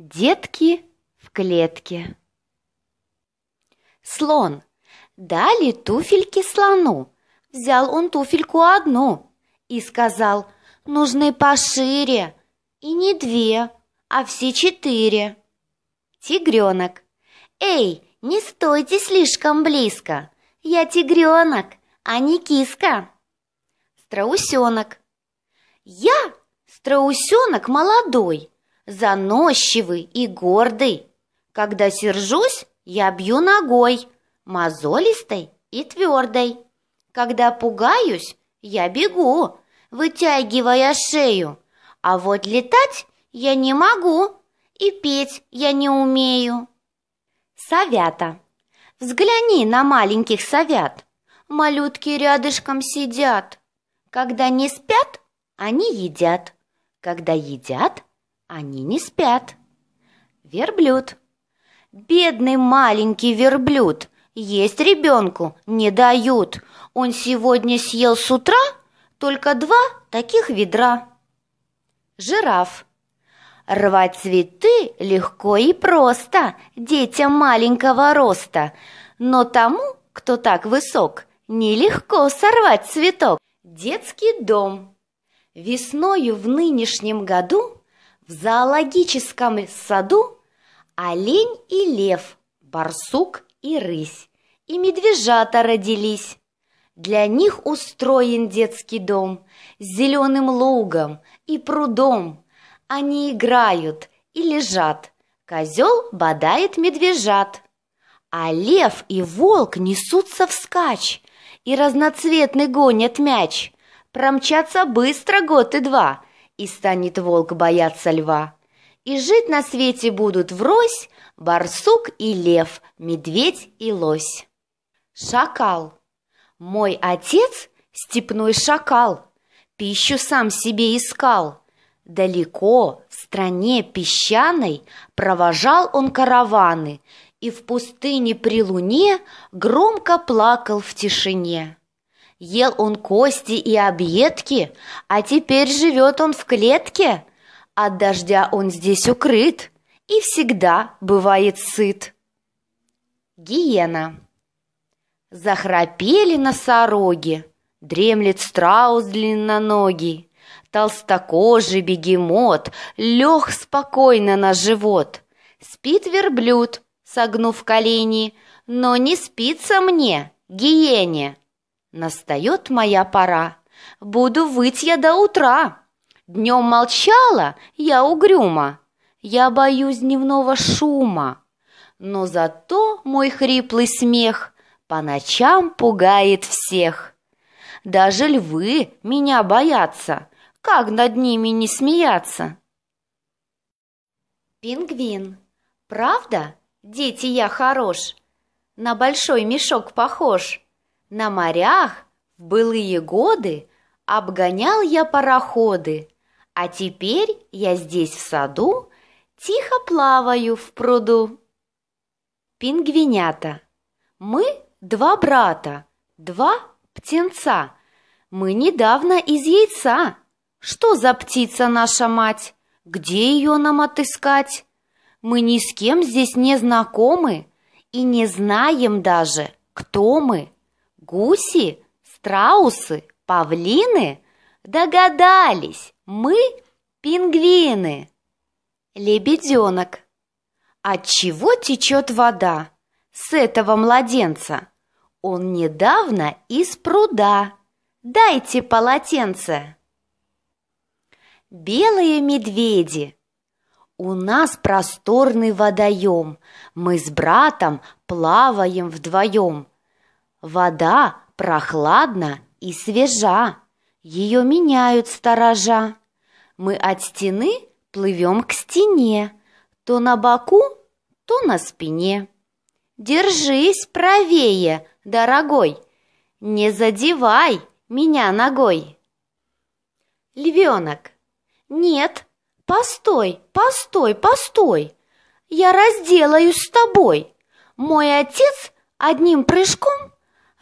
Детки в клетке. Слон. Дали туфельки слону. Взял он туфельку одну и сказал, нужны пошире, и не две, а все четыре. Тигренок. Эй, не стойте слишком близко, я тигренок, а не киска. Страусенок. Я страусенок молодой, заносчивый и гордый. Когда сержусь, я бью ногой, мозолистой и твердой. Когда пугаюсь, я бегу, вытягивая шею. А вот летать я не могу, и петь я не умею. Совята. Взгляни на маленьких совят. Малютки рядышком сидят. Когда не спят, они едят. Когда едят, они не спят. Верблюд. Бедный маленький верблюд. Есть ребенку не дают. Он сегодня съел с утра только два таких ведра. Жираф. Рвать цветы легко и просто детям маленького роста, но тому, кто так высок, нелегко сорвать цветок. Детский дом. Весною в нынешнем году в зоологическом саду олень и лев, барсук и рысь, и медвежата родились. Для них устроен детский дом с зеленым лугом и прудом. Они играют и лежат, козел бодает медвежат. А лев и волк несутся вскачь и разноцветный гонят мяч. Промчаться быстро год и два – и станет волк бояться льва. И жить на свете будут врозь барсук и лев, медведь и лось. Шакал. Мой отец — степной шакал, пищу сам себе искал. Далеко, в стране песчаной, провожал он караваны и в пустыне при луне громко плакал в тишине. Ел он кости и объедки, а теперь живет он в клетке. От дождя он здесь укрыт и всегда бывает сыт. Гиена. Захрапели носороги, дремлет страус длинноногий, толстокожий бегемот лег спокойно на живот. Спит верблюд, согнув колени, но не спится мне, гиене. Настает моя пора, буду выть я до утра. Днем молчала я угрюма, я боюсь дневного шума. Но зато мой хриплый смех по ночам пугает всех. Даже львы меня боятся, как над ними не смеяться. Пингвин. Правда, дети, я хорош? На большой мешок похож. На морях в былые годы Обгонял я пароходы, А теперь я здесь в саду Тихо плаваю в пруду. Пингвинята. Мы два брата, два птенца. Мы недавно из яйца. Что за птица наша мать? Где ее нам отыскать? Мы ни с кем здесь не знакомы и не знаем даже, кто мы. Гуси, страусы, павлины? Догадались, мы пингвины. Лебеденок. От чего течет вода? С этого младенца. Он недавно из пруда. Дайте полотенце. Белые медведи. У нас просторный водоем. Мы с братом плаваем вдвоем. Вода прохладна и свежа, ее меняют сторожа. Мы от стены плывем к стене, то на боку, то на спине. Держись правее, дорогой, не задевай меня ногой. Львенок. Нет, постой, постой, постой. Я разделаюсь с тобой. Мой отец одним прыжком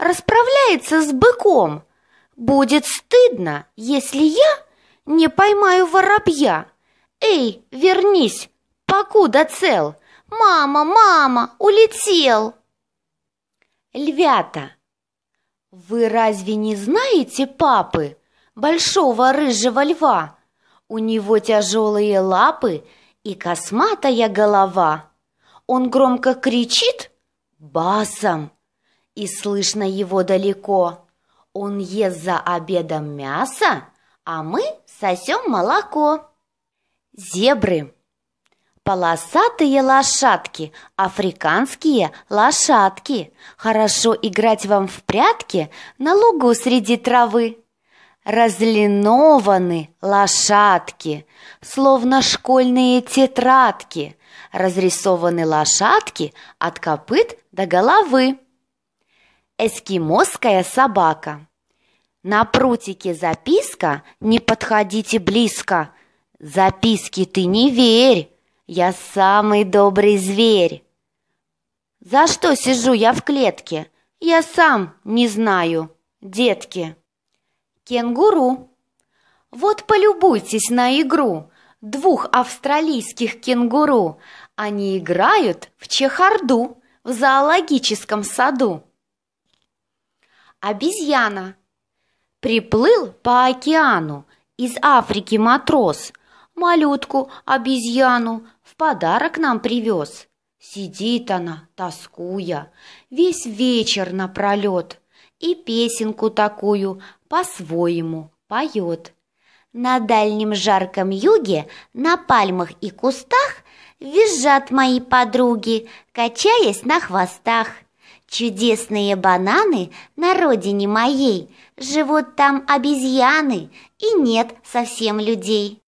расправляется с быком. Будет стыдно, если я не поймаю воробья. Эй, вернись, покуда цел. Мама, мама, улетел. Львята, вы разве не знаете папы, большого рыжего льва? У него тяжелые лапы и косматая голова. Он громко кричит басом и слышно его далеко. Он ест за обедом мясо, а мы сосем молоко. Зебры. Полосатые лошадки, африканские лошадки. Хорошо играть вам в прятки на лугу среди травы. Разлинованы лошадки, словно школьные тетрадки. Разрисованы лошадки от копыт до головы. Эскимосская собака. На прутике записка «Не подходите близко». Записки ты не верь, я самый добрый зверь. За что сижу я в клетке? Я сам не знаю, детки. Кенгуру. Вот полюбуйтесь на игру двух австралийских кенгуру. Они играют в чехарду в зоологическом саду. Обезьяна. Приплыл по океану из Африки матрос. Малютку, обезьяну, в подарок нам привез. Сидит она, тоскуя, весь вечер напролет. И песенку такую по-своему поет. На дальнем жарком юге, на пальмах и кустах Визжат мои подруги, качаясь на хвостах. Чудесные бананы на родине моей, Живут там обезьяны, и нет совсем людей.